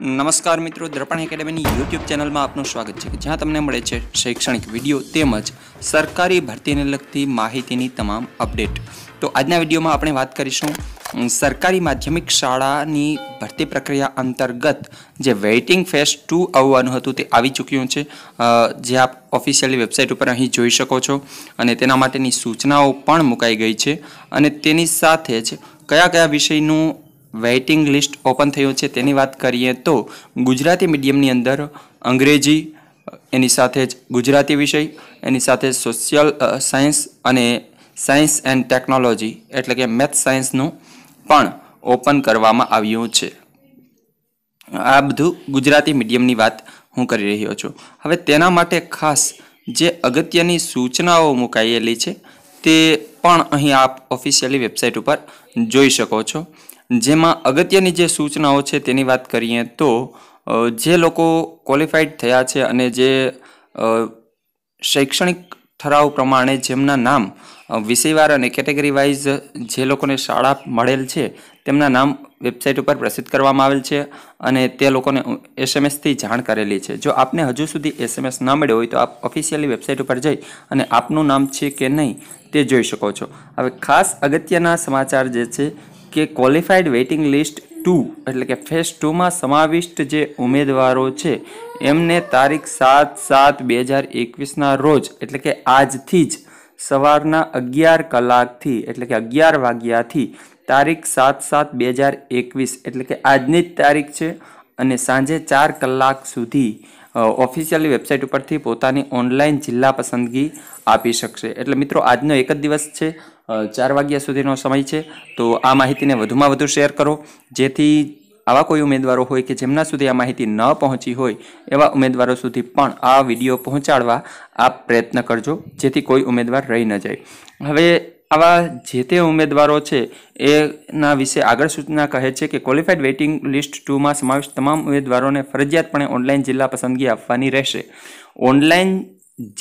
નમસ્કાર મિત્રો દર્પણ એકેડેમીની યુટ્યુબ ચેનલમાં આપનું સ્વાગત છે જ્યાં તમને મળે છે શૈક્ષણિક વિડીયો તેમજ સરકારી ભરતીને લગતી માહિતીની તમામ અપડેટ તો આજના વિડીયોમાં આપણે વાત કરીશું સરકારી માધ્યમિક શાળાની ભરતી પ્રક્રિયા અંતર્ગત જે વેઇટિંગ ફેસ ટુ આવવાનું હતું તે આવી ચૂક્યું છે જે આપ ઓફિશિયલી વેબસાઇટ ઉપર અહીં જોઈ શકો છો અને તેના માટેની સૂચનાઓ પણ મુકાઈ ગઈ છે અને તેની સાથે જ કયા કયા વિષયનું વેઇટિંગ લિસ્ટ ઓપન થયું છે તેની વાત કરીએ તો ગુજરાતી મીડિયમની અંદર અંગ્રેજી એની સાથે જ ગુજરાતી વિષય એની સાથે સોશિયલ સાયન્સ અને સાયન્સ એન્ડ ટેકનોલોજી એટલે કે મેથ સાયન્સનું પણ ઓપન કરવામાં આવ્યું છે આ બધું ગુજરાતી મીડિયમની વાત હું કરી રહ્યો છું હવે તેના માટે ખાસ જે અગત્યની સૂચનાઓ મુકાયેલી છે તે પણ અહીં આપ ઓફિશિયલી વેબસાઇટ ઉપર જોઈ શકો છો જેમાં અગત્યની જે સૂચનાઓ છે તેની વાત કરીએ તો જે લોકો ક્વોલિફાઈડ થયા છે અને જે શૈક્ષણિક ઠરાવ પ્રમાણે જેમના નામ વિષયવાર અને કેટેગરી વાઇઝ જે લોકોને શાળા મળેલ છે તેમના નામ વેબસાઇટ ઉપર પ્રસિદ્ધ કરવામાં આવેલ છે અને તે લોકોને એસએમએસથી જાણ કરેલી છે જો આપને હજુ સુધી એસએમએસ ના મળ્યો હોય તો આપ ઓફિશિયલી વેબસાઇટ ઉપર જઈ અને આપનું નામ છે કે નહીં તે જોઈ શકો છો હવે ખાસ અગત્યના સમાચાર જે છે કે ક્વોલિફાઈડ વેઇટિંગ લિસ્ટ ટુ એટલે કે ફેસ ટુમાં સમાવિષ્ટ જે ઉમેદવારો છે એમને તારીખ સાત સાત બે હજાર એકવીસના રોજ એટલે કે આજથી જ સવારના અગિયાર કલાકથી એટલે કે અગિયાર વાગ્યાથી તારીખ સાત સાત બે હજાર એકવીસ એટલે કે આજની જ તારીખ છે અને સાંજે ચાર કલાક સુધી ઓફિશિયલી વેબસાઇટ ઉપરથી પોતાની ઓનલાઈન જિલ્લા પસંદગી આપી શકશે એટલે મિત્રો આજનો એક જ દિવસ છે ચાર વાગ્યા સુધીનો સમય છે તો આ માહિતીને વધુમાં વધુ શેર કરો જેથી આવા કોઈ ઉમેદવારો હોય કે જેમના સુધી આ માહિતી ન પહોંચી હોય એવા ઉમેદવારો સુધી પણ આ વિડીયો પહોંચાડવા આપ પ્રયત્ન કરજો જેથી કોઈ ઉમેદવાર રહી ન જાય હવે આવા જે તે ઉમેદવારો છે એના વિશે આગળ સૂચના કહે છે કે ક્વોલિફાઈડ વેઇટિંગ લિસ્ટ ટુમાં સમાવેશ તમામ ઉમેદવારોને ફરજિયાતપણે ઓનલાઈન જિલ્લા પસંદગી આપવાની રહેશે ઓનલાઈન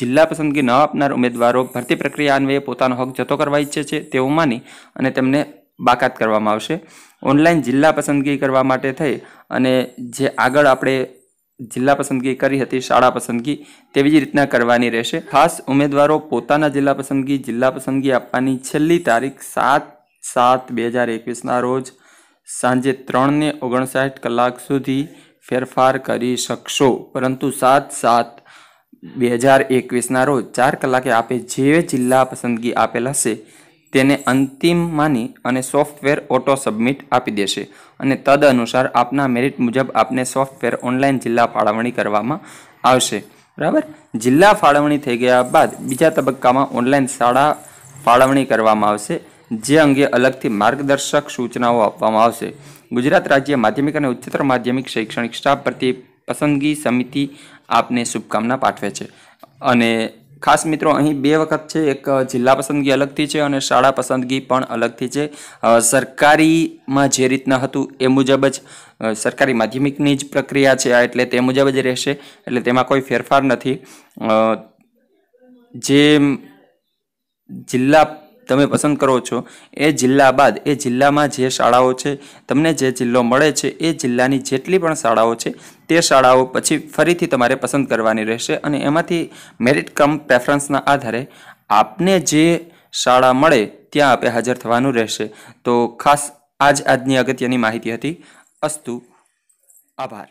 જિલ્લા પસંદગી ન આપનાર ઉમેદવારો ભરતી પ્રક્રિયા અન્વયે પોતાનો હક જતો કરવા ઈચ્છે છે તેવું માની અને તેમને બાકાત કરવામાં આવશે ઓનલાઈન જિલ્લા પસંદગી કરવા માટે થઈ અને જે આગળ આપણે જિલ્લા પસંદગી કરી હતી શાળા પસંદગી તેવી જ રીતના કરવાની રહેશે ખાસ ઉમેદવારો પોતાના જિલ્લા પસંદગી જિલ્લા પસંદગી આપવાની છેલ્લી તારીખ સાત સાત બે હજાર એકવીસના રોજ સાંજે ત્રણને ઓગણસાઠ કલાક સુધી ફેરફાર કરી શકશો પરંતુ સાત સાત બે હજાર એકવીસના રોજ ચાર કલાકે આપે જે જિલ્લા પસંદગી આપેલ હશે તેને અંતિમ માની અને સોફ્ટવેર ઓટો સબમિટ આપી દેશે અને તદ અનુસાર આપના મેરિટ મુજબ આપને સોફ્ટવેર ઓનલાઈન જિલ્લા ફાળવણી કરવામાં આવશે બરાબર જિલ્લા ફાળવણી થઈ ગયા બાદ બીજા તબક્કામાં ઓનલાઈન શાળા ફાળવણી કરવામાં આવશે જે અંગે અલગથી માર્ગદર્શક સૂચનાઓ આપવામાં આવશે ગુજરાત રાજ્ય માધ્યમિક અને ઉચ્ચતર માધ્યમિક શૈક્ષણિક સ્ટાફ પ્રત્યે પસંદગી સમિતિ આપને શુભકામના પાઠવે છે અને ખાસ મિત્રો અહીં બે વખત છે એક જિલ્લા પસંદગી અલગથી છે અને શાળા પસંદગી પણ અલગથી છે સરકારીમાં જે રીતના હતું એ મુજબ જ સરકારી માધ્યમિકની જ પ્રક્રિયા છે આ એટલે તે મુજબ જ રહેશે એટલે તેમાં કોઈ ફેરફાર નથી જે જિલ્લા તમે પસંદ કરો છો એ જિલ્લા બાદ એ જિલ્લામાં જે શાળાઓ છે તમને જે જિલ્લો મળે છે એ જિલ્લાની જેટલી પણ શાળાઓ છે તે શાળાઓ પછી ફરીથી તમારે પસંદ કરવાની રહેશે અને એમાંથી મેરિટ કમ પ્રેફરન્સના આધારે આપને જે શાળા મળે ત્યાં આપે હાજર થવાનું રહેશે તો ખાસ આજ આજની અગત્યની માહિતી હતી અસ્તુ આભાર